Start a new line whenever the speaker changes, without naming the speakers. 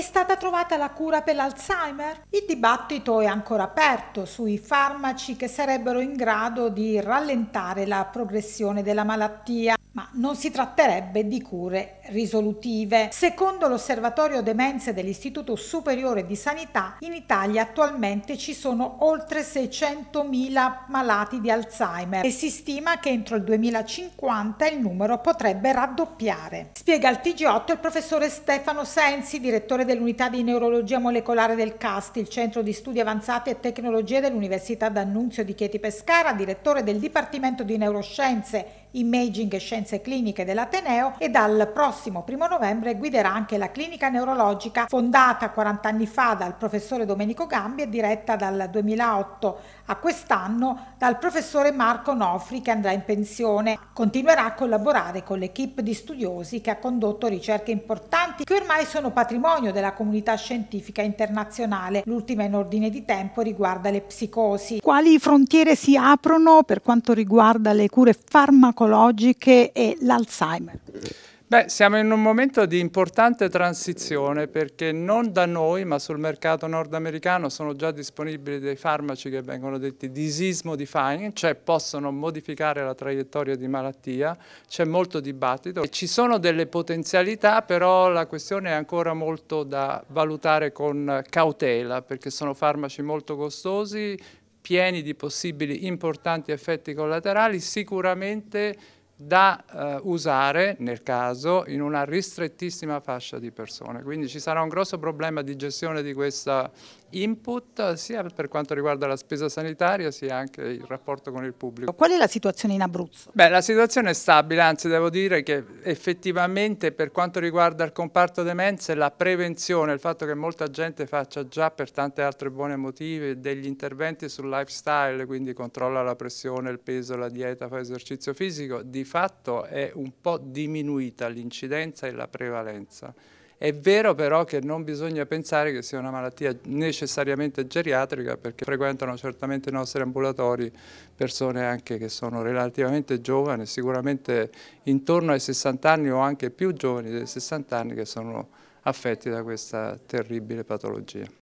È stata trovata la cura per l'Alzheimer? Il dibattito è ancora aperto sui farmaci che sarebbero in grado di rallentare la progressione della malattia ma non si tratterebbe di cure risolutive. Secondo l'Osservatorio Demenze dell'Istituto Superiore di Sanità, in Italia attualmente ci sono oltre 600.000 malati di Alzheimer e si stima che entro il 2050 il numero potrebbe raddoppiare. Spiega al TG8 il professore Stefano Sensi, direttore dell'unità di neurologia molecolare del CAST, il Centro di Studi Avanzati e Tecnologie dell'Università d'Annunzio di Chieti Pescara, direttore del Dipartimento di Neuroscienze, Imaging e Scienze scienze cliniche dell'Ateneo e dal prossimo primo novembre guiderà anche la clinica neurologica fondata 40 anni fa dal professore Domenico Gambi e diretta dal 2008 a quest'anno dal professore Marco Nofri che andrà in pensione. Continuerà a collaborare con l'equipe di studiosi che ha condotto ricerche importanti che ormai sono patrimonio della comunità scientifica internazionale. L'ultima in ordine di tempo riguarda le psicosi. Quali frontiere si aprono per quanto riguarda le cure farmacologiche e l'Alzheimer.
Beh, siamo in un momento di importante transizione perché non da noi, ma sul mercato nordamericano sono già disponibili dei farmaci che vengono detti disease modifying, cioè possono modificare la traiettoria di malattia, c'è molto dibattito. Ci sono delle potenzialità, però la questione è ancora molto da valutare con cautela perché sono farmaci molto costosi, pieni di possibili importanti effetti collaterali, sicuramente da eh, usare nel caso in una ristrettissima fascia di persone. Quindi ci sarà un grosso problema di gestione di questa input sia per quanto riguarda la spesa sanitaria sia anche il rapporto con il pubblico. Qual
è la situazione in Abruzzo?
Beh, la situazione è stabile, anzi devo dire che effettivamente per quanto riguarda il comparto demenze la prevenzione, il fatto che molta gente faccia già per tante altre buone motivi degli interventi sul lifestyle, quindi controlla la pressione, il peso, la dieta, fa esercizio fisico, di fatto è un po' diminuita l'incidenza e la prevalenza. È vero però che non bisogna pensare che sia una malattia necessariamente geriatrica perché frequentano certamente i nostri ambulatori persone anche che sono relativamente giovani, sicuramente intorno ai 60 anni o anche più giovani dei 60 anni che sono affetti da questa terribile patologia.